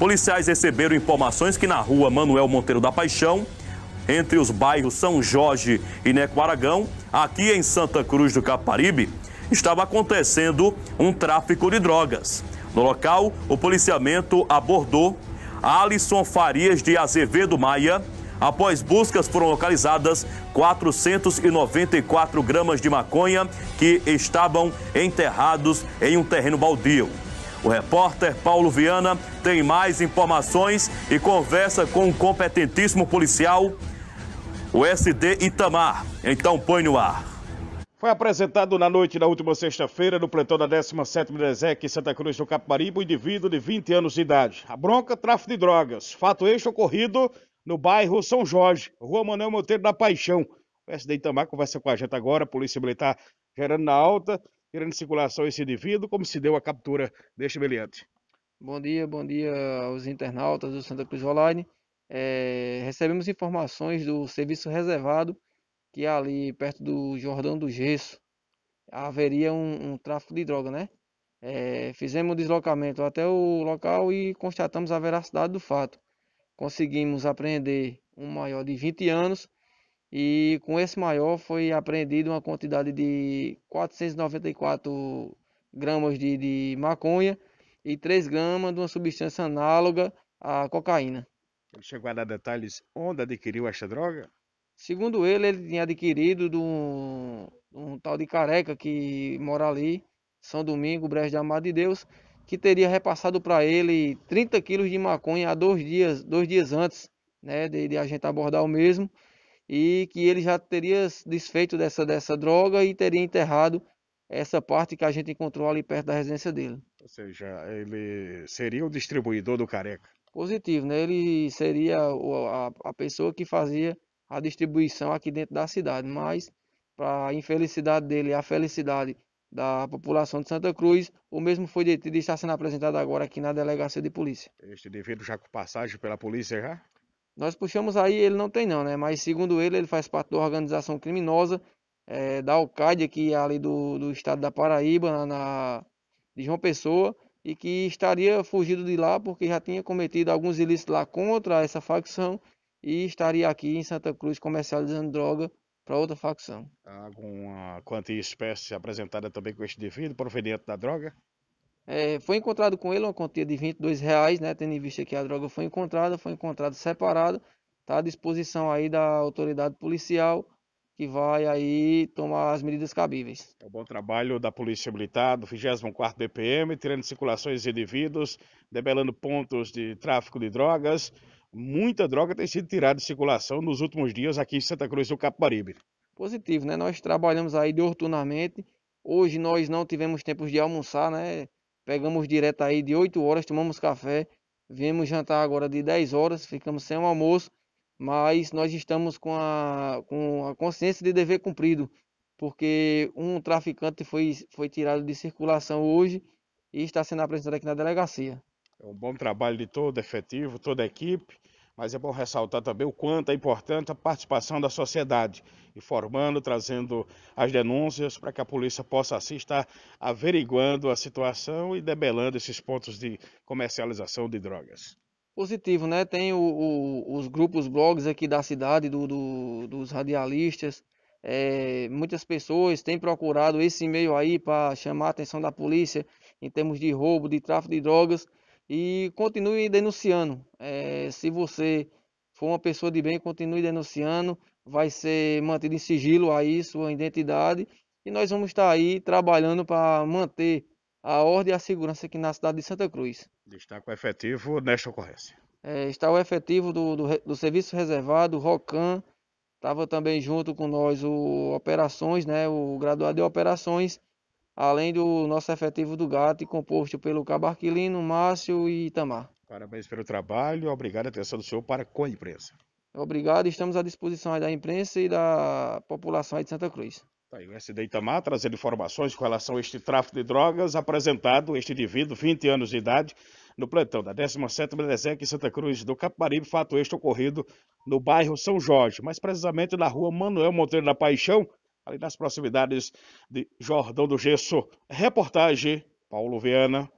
Policiais receberam informações que na rua Manuel Monteiro da Paixão, entre os bairros São Jorge e Neco Aragão, aqui em Santa Cruz do Caparibe, estava acontecendo um tráfico de drogas. No local, o policiamento abordou Alisson Farias de Azevedo Maia. Após buscas, foram localizadas 494 gramas de maconha que estavam enterrados em um terreno baldio. O repórter Paulo Viana tem mais informações e conversa com o um competentíssimo policial, o SD Itamar. Então põe no ar. Foi apresentado na noite da última sexta-feira no plantão da 17ª DESEC em Santa Cruz do Capibaribe um indivíduo de 20 anos de idade. A bronca, tráfico de drogas. Fato este ocorrido no bairro São Jorge, Rua Manuel Monteiro da Paixão. O SD Itamar conversa com a gente agora, Polícia Militar gerando na alta irem em circulação esse indivíduo, como se deu a captura deste meliante. Bom dia, bom dia aos internautas do Santa Cruz Online. É, recebemos informações do serviço reservado que ali perto do Jordão do Gesso haveria um, um tráfico de droga, né? É, fizemos o deslocamento até o local e constatamos a veracidade do fato. Conseguimos apreender um maior de 20 anos e com esse maior foi apreendida uma quantidade de 494 gramas de, de maconha e 3 gramas de uma substância análoga à cocaína. Ele chegou a dar detalhes onde adquiriu esta droga? Segundo ele, ele tinha adquirido de um, um tal de careca que mora ali, São Domingo, Brejo da Mar de Deus, que teria repassado para ele 30 quilos de maconha há dois dias, dois dias antes né, de, de a gente abordar o mesmo e que ele já teria desfeito dessa, dessa droga e teria enterrado essa parte que a gente encontrou ali perto da residência dele. Ou seja, ele seria o distribuidor do careca. Positivo, né? Ele seria a, a pessoa que fazia a distribuição aqui dentro da cidade, mas para a infelicidade dele e a felicidade da população de Santa Cruz, o mesmo foi detido e está sendo apresentado agora aqui na delegacia de polícia. Este devido já com passagem pela polícia já? Nós puxamos aí, ele não tem não, né? Mas segundo ele, ele faz parte da organização criminosa é, da Alcaide aqui é ali do, do estado da Paraíba, na, na, de João Pessoa, e que estaria fugido de lá porque já tinha cometido alguns ilícitos lá contra essa facção e estaria aqui em Santa Cruz comercializando droga para outra facção. Alguma quantia espécie apresentada também com este devido proveniente da droga? É, foi encontrado com ele uma quantia de 22 reais, né, tendo em vista que a droga foi encontrada, foi encontrada separada, está à disposição aí da autoridade policial que vai aí tomar as medidas cabíveis. É um bom trabalho da Polícia Militar do 24 DPM, tirando circulações de indivíduos, debelando pontos de tráfico de drogas. Muita droga tem sido tirada de circulação nos últimos dias aqui em Santa Cruz do Capibaribe. Positivo, né? Nós trabalhamos aí diuturnamente. Hoje nós não tivemos tempo de almoçar, né? Pegamos direto aí de 8 horas, tomamos café, viemos jantar agora de 10 horas, ficamos sem o almoço, mas nós estamos com a, com a consciência de dever cumprido, porque um traficante foi, foi tirado de circulação hoje e está sendo apresentado aqui na delegacia. É um bom trabalho de todo efetivo, toda a equipe mas é bom ressaltar também o quanto é importante a participação da sociedade, informando, trazendo as denúncias para que a polícia possa assim estar averiguando a situação e debelando esses pontos de comercialização de drogas. Positivo, né? Tem o, o, os grupos, blogs aqui da cidade, do, do, dos radialistas, é, muitas pessoas têm procurado esse meio aí para chamar a atenção da polícia em termos de roubo, de tráfico de drogas e continue denunciando. É, uhum. se você for uma pessoa de bem, continue denunciando. Vai ser mantido em sigilo aí sua identidade. E nós vamos estar aí trabalhando para manter a ordem e a segurança aqui na cidade de Santa Cruz. Destaca o efetivo nesta ocorrência. É, está o efetivo do, do, do serviço reservado, o ROCAN. Estava também junto com nós o Operações, né, o graduado de Operações além do nosso efetivo do GAT, composto pelo Cabo Arquilino, Márcio e Itamar. Parabéns pelo trabalho, obrigado a atenção do senhor para com a imprensa. Obrigado, estamos à disposição da imprensa e da população de Santa Cruz. Tá aí, o SD Itamar trazendo informações com relação a este tráfico de drogas apresentado, este indivíduo, 20 anos de idade, no plantão da 17ª DESEC em Santa Cruz do Capibaribe, fato este ocorrido no bairro São Jorge, mais precisamente na rua Manuel Monteiro da Paixão, ali nas proximidades de Jordão do Gesso. Reportagem Paulo Viana.